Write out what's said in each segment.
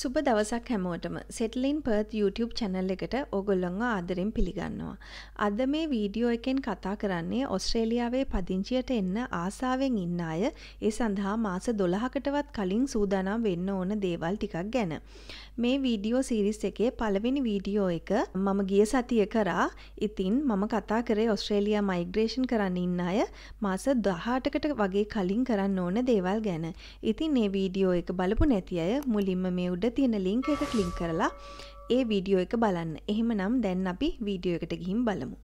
සුබ දවසක් හැමෝටම සෙටලින් පර්ත් YouTube චැනල් එකට ඕගොල්ලොන්ව ආදරෙන් පිළිගන්නවා. අද මේ වීඩියෝ එකෙන් කතා කරන්නේ ඔස්ට්‍රේලියාවේ පදිංචියට එන්න ආසාවෙන් ඉන්න අය ඒ සඳහා මාස 12කටවත් කලින් සූදානම් වෙන්න ඕන දේවල් ටිකක් ගැන. මේ වීඩියෝ සීරීස් එකේ පළවෙනි වීඩියෝ එක මම ගිය සතිය කරා. ඉතින් මම කතා කරේ ඔස්ට්‍රේලියා මයිග්‍රේෂන් කරන්න ඉන්න අය මාස 18කට වගේ කලින් කරන්න ඕන දේවල් ගැන. ඉතින් මේ වීඩියෝ එක බලපු නැති අය මුලින්ම මේ උඩ තියෙන ලිංක එක කලින් කරලා ඒ වීඩියෝ එක බලන්න එහෙම නම් දැන් අපි වීඩියෝ එකට ගිහිම් බලමු.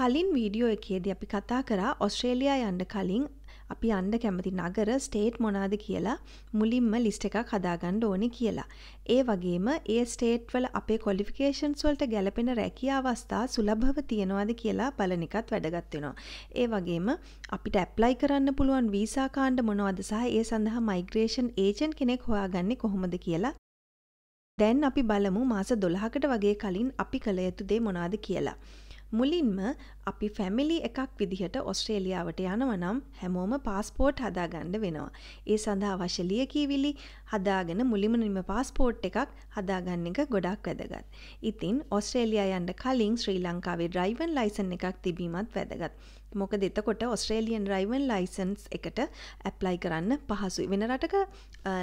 කලින් වීඩියෝ එකේද අපි කතා කරා ඔස්ට්‍රේලයා යන්ඩ කලින් අපි අන්න කැමති නගර ස්ටේට් මොනාද කියලා මුලින්ම ලිස්ට එකක් හදාගන්න ඕනි කියලා. ඒ වගේම ඒ ස්ටේට්වල අපේ කොලිෆිකේෂන්ස් වලට ගැලපෙන රැකිය අවස්ථා සුලභව තියෙනවාද කියලා බලන එකත් වැදගත් වෙනවා. ඒ වගේම අපිට ඇප්ලයි කරන්න පුළුවන් වීසා කාණ්ඩ මොනවද සහ ඒ සඳහා මයිග්‍රේෂන් ඒජන්ට් කෙනෙක් හොයාගන්නේ කොහොමද කියලා දැන් අපි බලමු මාස දොළහකට වගේ කලින් අපි කළ යුතු දේ මොනාද කියලා. මුලින්ම අපි ෆැමිලි එකක් විදිහට ඔස්ට්‍රේලියාවට යනවනම් හැමෝම පාස්පෝට් හදාගන්න වෙනවා. ඒ සඳහා අවශ්‍ය ලියකියවිලි හදාගෙන මුලින්ම නිම පාස්පෝට් එකක් හදාගන්න එක ගොඩක් වැදගත්. ඉතින් ඔස්ට්‍රේලියා යන්න කලින් ශ්‍රී ලංකාවේ ඩ්‍රයිවන් ලයිසන් එකක් තිබීමත් වැදගත්. මොක දෙතකොට ඔස්ට්‍රේලියන් රයිවන් ලයිසන්ස් එකට ඇප්ලයි කරන්න පහසුයි වෙන රටක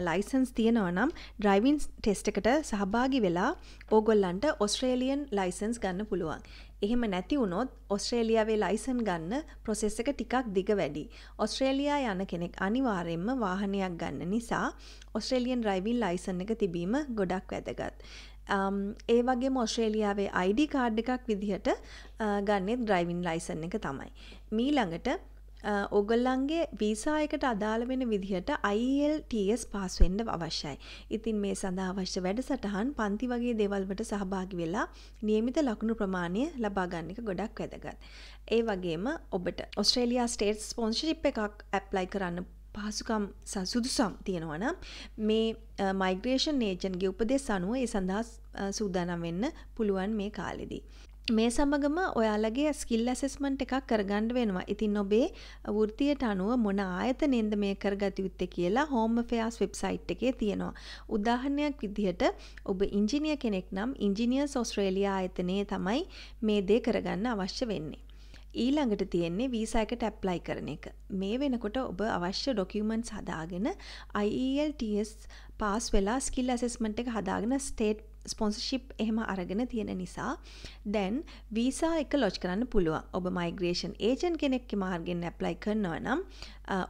ලයිසන්ස් තියෙනවා නම් ඩ්‍රයිවින් ටෙස්ට එකට සහභාගි වෙලා ඕගොල්ලන්ට ඔස්ට්‍රේලියන් ලයිසන්ස් ගන්න පුළුවන් එහෙම නැති වුණොත් ඔස්ට්‍රේලියාවේ ලයිසන් ගන්න ප්‍රොසෙස් එක ටිකක් දිග වැඩි. ඔස්ට්‍රේලයා යන කෙනෙක් අනිවාර්යෙන්ම වාහනයක් ගන්න නිසා ඔස්ට්‍රේලියන් ඩ්‍රයිවිං ලයිසන් එක තිබීම ගොඩක් වැදගත්. ඒ වගේ මොස්ට්‍රේලියාවේ අයිඩ කාඩ් එකක් විදිහට ගන්නෙත් ඩ්‍රයිවින් ලයිසන් එක තමයි. මීළඟට ඔගොල්ලන්ගේ වීසායකට අදාළ වෙන විදිහට IELTS පාස් වෙන්න අවශ්‍යයි. ඉතින් මේ සඳහා අවශ්‍ය වැඩසටහන් පන්ති වගේ දේවල්වලට සහභාගි වෙලා નિયમિત ලකුණු ප්‍රමාණය ලබා ගන්න එක ගොඩක් වැදගත්. ඒ වගේම ඔබට ඔස්ට්‍රේලියා ස්ටේට් ස්පොන්සර්ෂිප් එකක් ඇප්ලයි කරන්න පහසුකම් සසුදුසම් තියෙනවනම් මේ මයිග්‍රේෂන් ඒජන්ගේ උපදෙස් අනුව ඒ සඳහා සූදානම් වෙන්න පුළුවන් මේ කාලෙදී. මේ සමගම ඔයාලගේ ස්කිල් ඇසෙස්මන්ට් එකක් කරගන්න වෙනවා. ඉතින් ඔබේ වෘත්තියට අනුව මොන ආයතනෙන්ද මේ කරගත යුත්තේ කියලා හෝම් ෆෙයාස් වෙබ්සයිට් එකේ තියෙනවා. උදාහරණයක් විදිහට ඔබ ඉංජිනියර් කෙනෙක් නම් ඉංජිනියර්ස් ඕස්ට්‍රේලියා ආයතනයේ තමයි මේ දේ කරගන්න අවශ්‍ය වෙන්නේ. ඊළඟට තියෙන්නේ වීසාකට ඇප්ලයි කරන එක. මේ වෙනකොට ඔබ අවශ්‍ය ඩොකියුමන්ට්ස් හදාගෙන IELTS පාස් වෙලා ස්කිල් ඇසෙස්මන්ට් එක හදාගෙන ස්ටේට් ස්පොන්සර්ශිප් එහෙම අරගෙන තියෙන නිසා දැන් වීසා එක ලොච් කරන්න පුළුවන්. ඔබ මයිග්‍රේෂන් ඒජන් කෙනෙක් මාර්ගෙන් ඇප්ලයි කරනවා නම්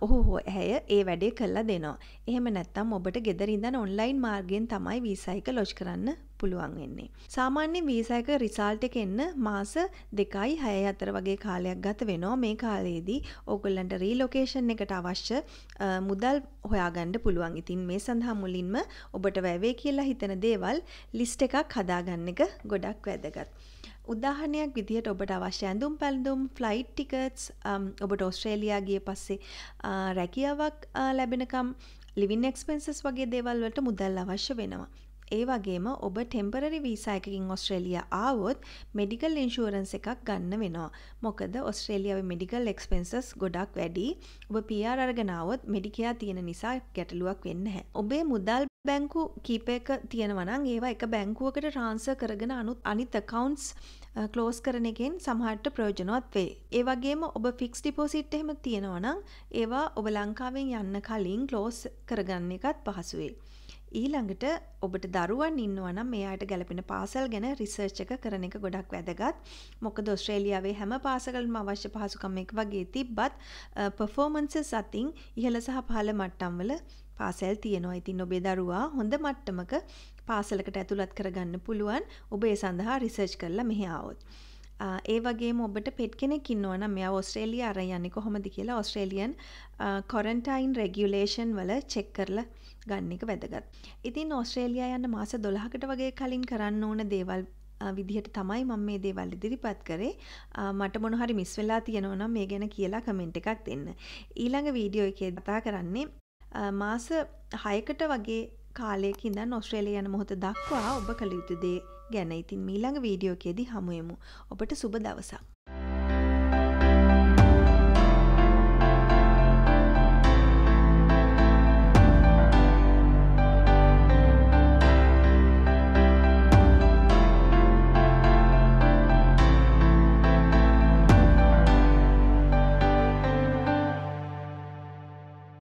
ඔහු හෝ ඇය ඒ වැඩේ කළා දෙනවා. එහෙම නැත්නම් ඔබට ගෙදර ඉඳන් ඔන්ලයින් මාර්ගයෙන් තමයි වීසා එක ලොච් කරන්න පුළුවන් වෙන්නේ. සාමාන්‍ය වීසා එක රිසල්ට් එක එන්න මාස 2යි 6යි අතර වගේ කාලයක් ගත වෙනවා. මේ කාලයේදී ඕගොල්ලන්ට රීලොකේෂන් එකට අවශ්‍ය මුදල් හොයාගන්න පුළුවන්. ඉතින් මේ සඳහා මුලින්ම ඔබට වැවේ කියලා හිතන දේවල් ලිස්ට් එකක් හදාගන්න එක ගොඩක් වැදගත්. උදාහරණයක් විදිහට ඔබට අවශ්‍ය ඇඳුම් පැළඳුම් ෆ්ලයිට් ටිකට්ස් ඔබට ඔස්ට්‍රේලියා ගිය පස්සේ රැකියාවක් ලැබෙනකම් ලිවින් එක්ස්පෙන්සස් වගේ දේවල් වලට මුදල් අවශ්‍ය වෙනවා. ඒ වගේම ඔබ ටෙම්පරරි වීසා එකකින් ඔස්ට්‍රේලිය ආවොත් මෙඩිකල් ඉන්ශූරන්ස් එකක් ගන්න වෙනවා. මොකද ඔස්ට්‍රේලියාවේ මෙඩිකල් එක්ස්පෙන්සස් ගොඩක් වැඩි. ඔබ PR අරගෙන ආවොත් මෙඩිකයා තියෙන නිසා ගැටලුවක් වෙන්නේ නැහැ. ඔබේ මුදල් බැංකු කීප එක තියෙනවනම් ඒවා එක බැංකුවකට ට්‍රාන්ස්ෆර් කරගෙන අනුත් අනිත් accounts ක්ලෝස් කරන එකෙන් සමහරට ප්‍රයෝජනවත් වේ. ඒ වගේම ඔබ ෆික්ස් ඩිපොසිට් එහෙම තියෙනවා නම් ඒවා ඔබ ලංකාවෙන් යන්න කලින් ක්ලෝස් කරගන්න එකත් පහසු වෙයි. ඊළඟට ඔබට දරුවන් ඉන්නවනම් මේ අයට ගැලපෙන පාසල් ගැන රිසර්ච් එක කරන එක ගොඩක් වැදගත්. මොකද ඔස්ට්‍රේලියාවේ හැම පාසකලම අවශ්‍ය පහසුකම් එක වගේ තිබ්බත් පර්ෆෝමන්සස් අතින් ඉහළ සහ පහළ මට්ටම්වල පාසැල් තියෙනවා. ඉතින් ඔබේ දරුවා හොඳ මට්ටමක පාසලකට ඇතුළත් කරගන්න පුළුවන්. ඔබ ඒ සඳහා රිසර්ච් කරලා මෙහි ආවොත්. ඒ වගේ ඔබට පෙට් කෙනෙක් ඉන්නවන මෙයා ඔස්ට්‍රේලිය අර යන්න කොහොමද කියලා ඔස්ට්‍රේලියන් කොරන්ටයින් රෙගියුලේෂන් වල චෙක් කරල ගන්නික වැදගත්. ඉතින් ඔස්ට්‍රේලයා යන්න මාස දොළහකට වගේ කලින් කරන්න ඕන දේවල් විදිහට තමයි මම මේ දේවල් ඉදිරිපත් කරේ මට මොනහරි මිස් වෙලා තියෙනවනම් මේ ගැන කියලා කමෙන්ට් එකක් දෙන්න. ඊළඟ වීඩියෝ එකේ කතා කරන්නේ මාස හයකට වගේ කාලයකින්ද ඔස්ට්‍රේලිය යන මොහොත දක්වා ඔබ කළ යුතු දේ ගැන ඉතින් මීළඟ වීඩියෝකයේදී හමුවෙමු. ඔබට සුබ දවසක්.